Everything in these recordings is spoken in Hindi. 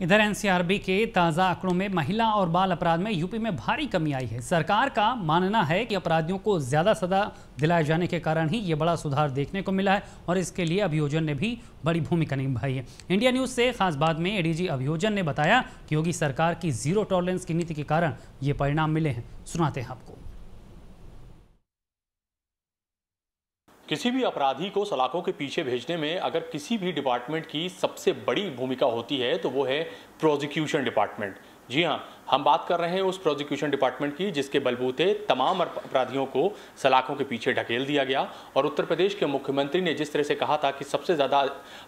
इधर एनसीआरबी के ताज़ा आंकड़ों में महिला और बाल अपराध में यूपी में भारी कमी आई है सरकार का मानना है कि अपराधियों को ज़्यादा सजा दिलाए जाने के कारण ही ये बड़ा सुधार देखने को मिला है और इसके लिए अभियोजन ने भी बड़ी भूमिका निभाई है इंडिया न्यूज़ से खास बात में एडीजी अभियोजन ने बताया कि योगी सरकार की जीरो टॉलरेंस की नीति के कारण ये परिणाम मिले हैं सुनाते हैं आपको किसी भी अपराधी को सलाखों के पीछे भेजने में अगर किसी भी डिपार्टमेंट की सबसे बड़ी भूमिका होती है तो वो है प्रोजिक्यूशन डिपार्टमेंट जी हाँ हम बात कर रहे हैं उस प्रोजिक्यूशन डिपार्टमेंट की जिसके बलबूते तमाम अपराधियों को सलाखों के पीछे ढकेल दिया गया और उत्तर प्रदेश के मुख्यमंत्री ने जिस तरह से कहा था कि सबसे ज़्यादा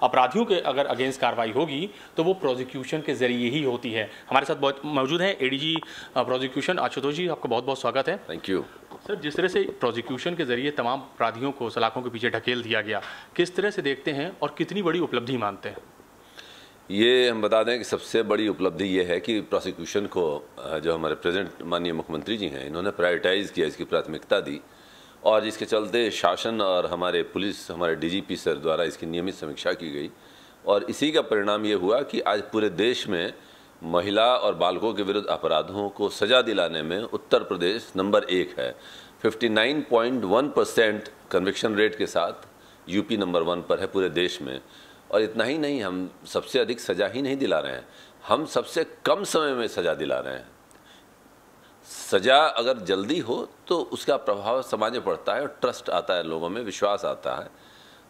अपराधियों के अगर अगेंस्ट कार्रवाई होगी तो वो प्रोजिक्यूशन के जरिए ही होती है हमारे साथ बहुत मौजूद ए डी जी आशुतोष जी आपका बहुत बहुत स्वागत है थैंक यू सर जिस तरह से प्रोसिक्यूशन के जरिए तमाम अपराधियों को सलाखों के पीछे ढकेल दिया गया किस तरह से देखते हैं और कितनी बड़ी उपलब्धि मानते हैं ये हम बता दें कि सबसे बड़ी उपलब्धि ये है कि प्रोसिक्यूशन को जो हमारे प्रेजेंट माननीय मुख्यमंत्री जी हैं इन्होंने प्रायोरिटाइज़ किया इसकी प्राथमिकता दी और जिसके चलते शासन और हमारे पुलिस हमारे डीजीपी सर द्वारा इसकी नियमित समीक्षा की गई और इसी का परिणाम ये हुआ कि आज पूरे देश में महिला और बालकों के विरुद्ध अपराधों को सजा दिलाने में उत्तर प्रदेश नंबर एक है 59.1 परसेंट कन्विक्शन रेट के साथ यूपी नंबर वन पर है पूरे देश में और इतना ही नहीं हम सबसे अधिक सज़ा ही नहीं दिला रहे हैं हम सबसे कम समय में सज़ा दिला रहे हैं सज़ा अगर जल्दी हो तो उसका प्रभाव समाज में पड़ता है और ट्रस्ट आता है लोगों में विश्वास आता है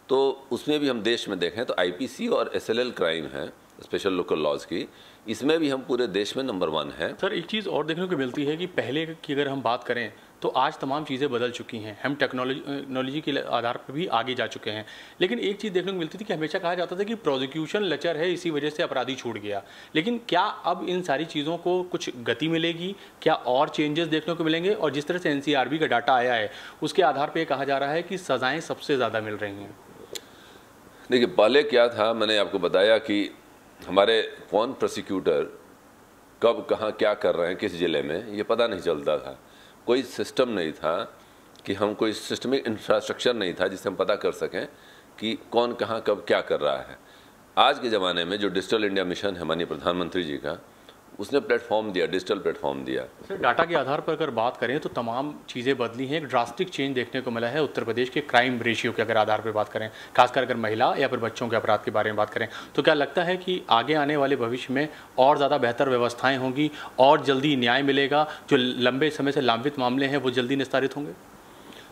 तो उसमें भी हम देश में देखें तो आईपीसी और एसएलएल क्राइम है स्पेशल लोकल लॉज की इसमें भी हम पूरे देश में नंबर वन है सर एक चीज़ और देखने को मिलती है कि पहले की अगर हम बात करें तो आज तमाम चीज़ें बदल चुकी हैं हम टेक्नोलॉजी के आधार पर भी आगे जा चुके हैं लेकिन एक चीज़ देखने को मिलती थी कि हमेशा कहा जाता था कि प्रोजिक्यूशन लचर है इसी वजह से अपराधी छूट गया लेकिन क्या अब इन सारी चीज़ों को कुछ गति मिलेगी क्या और चेंजेस देखने को मिलेंगे और जिस तरह से एन का डाटा आया है उसके आधार पर कहा जा रहा है कि सज़ाएँ सबसे ज़्यादा मिल रही हैं देखिए पहले क्या था मैंने आपको बताया कि हमारे कौन प्रोसिक्यूटर कब कहाँ क्या कर रहे हैं किस ज़िले में ये पता नहीं चलता था कोई सिस्टम नहीं था कि हम कोई सिस्टमिक इंफ्रास्ट्रक्चर नहीं था जिससे हम पता कर सकें कि कौन कहाँ कब क्या कर रहा है आज के ज़माने में जो डिजिटल इंडिया मिशन है माननीय प्रधानमंत्री जी का उसने प्लेटफॉर्म दिया डिजिटल प्लेटफॉर्म दिया सर डाटा के आधार पर अगर बात करें तो तमाम चीज़ें बदली हैं एक ड्रास्टिक चेंज देखने को मिला है उत्तर प्रदेश के क्राइम रेशियो के अगर आधार पर बात करें खासकर अगर महिला या फिर बच्चों के अपराध के बारे में बात करें तो क्या लगता है कि आगे आने वाले भविष्य में और ज़्यादा बेहतर व्यवस्थाएँ होंगी और जल्दी न्याय मिलेगा जो लंबे समय से लंबित मामले हैं वो जल्दी निस्तारित होंगे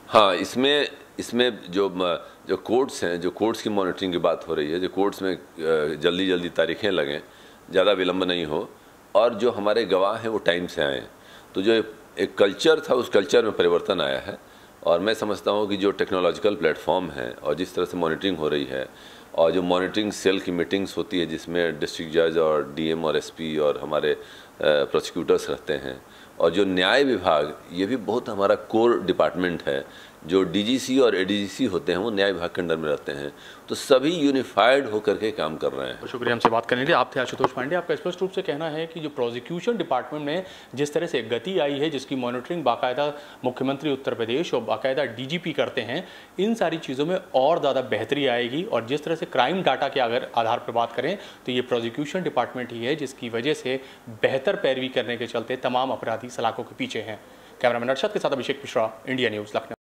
हाँ इसमें इसमें जो जो कोर्ट्स हैं जो कोर्ट्स की मॉनिटरिंग की बात हो रही है जो कोर्ट्स में जल्दी जल्दी तारीखें लगें ज़्यादा विलंब नहीं हो और जो हमारे गवाह हैं वो टाइम से आए तो जो एक कल्चर था उस कल्चर में परिवर्तन आया है और मैं समझता हूँ कि जो टेक्नोलॉजिकल प्लेटफॉर्म है और जिस तरह से मॉनिटरिंग हो रही है और जो मॉनिटरिंग सेल की मीटिंग्स होती है जिसमें डिस्ट्रिक्ट जज और डीएम और एसपी और हमारे प्रोसिक्यूटर्स रहते हैं और जो न्याय विभाग ये भी बहुत हमारा कोर डिपार्टमेंट है जो डीजीसी और एडीजीसी होते हैं वो न्याय विभाग के अंडर में रहते हैं तो सभी यूनिफाइड होकर के काम कर रहे हैं शुक्रिया हमसे बात करने के लिए आप थे आशुतोष पांडे आपका स्पष्ट रूप से कहना है कि जो प्रोसिक्यूशन डिपार्टमेंट में जिस तरह से गति आई है जिसकी मॉनिटरिंग बाकायदा मुख्यमंत्री उत्तर प्रदेश और बाकायदा डी करते हैं इन सारी चीज़ों में और ज़्यादा बेहतरी आएगी और जिस तरह से क्राइम डाटा के अगर आधार पर बात करें तो ये प्रोसिक्यूशन डिपार्टमेंट ही है जिसकी वजह से बेहतर पैरवी करने के चलते तमाम अपराधी सलाखों के पीछे हैं कैमरामैन अर्षद के साथ अभिषेक मिश्रा इंडिया न्यूज़ लखनऊ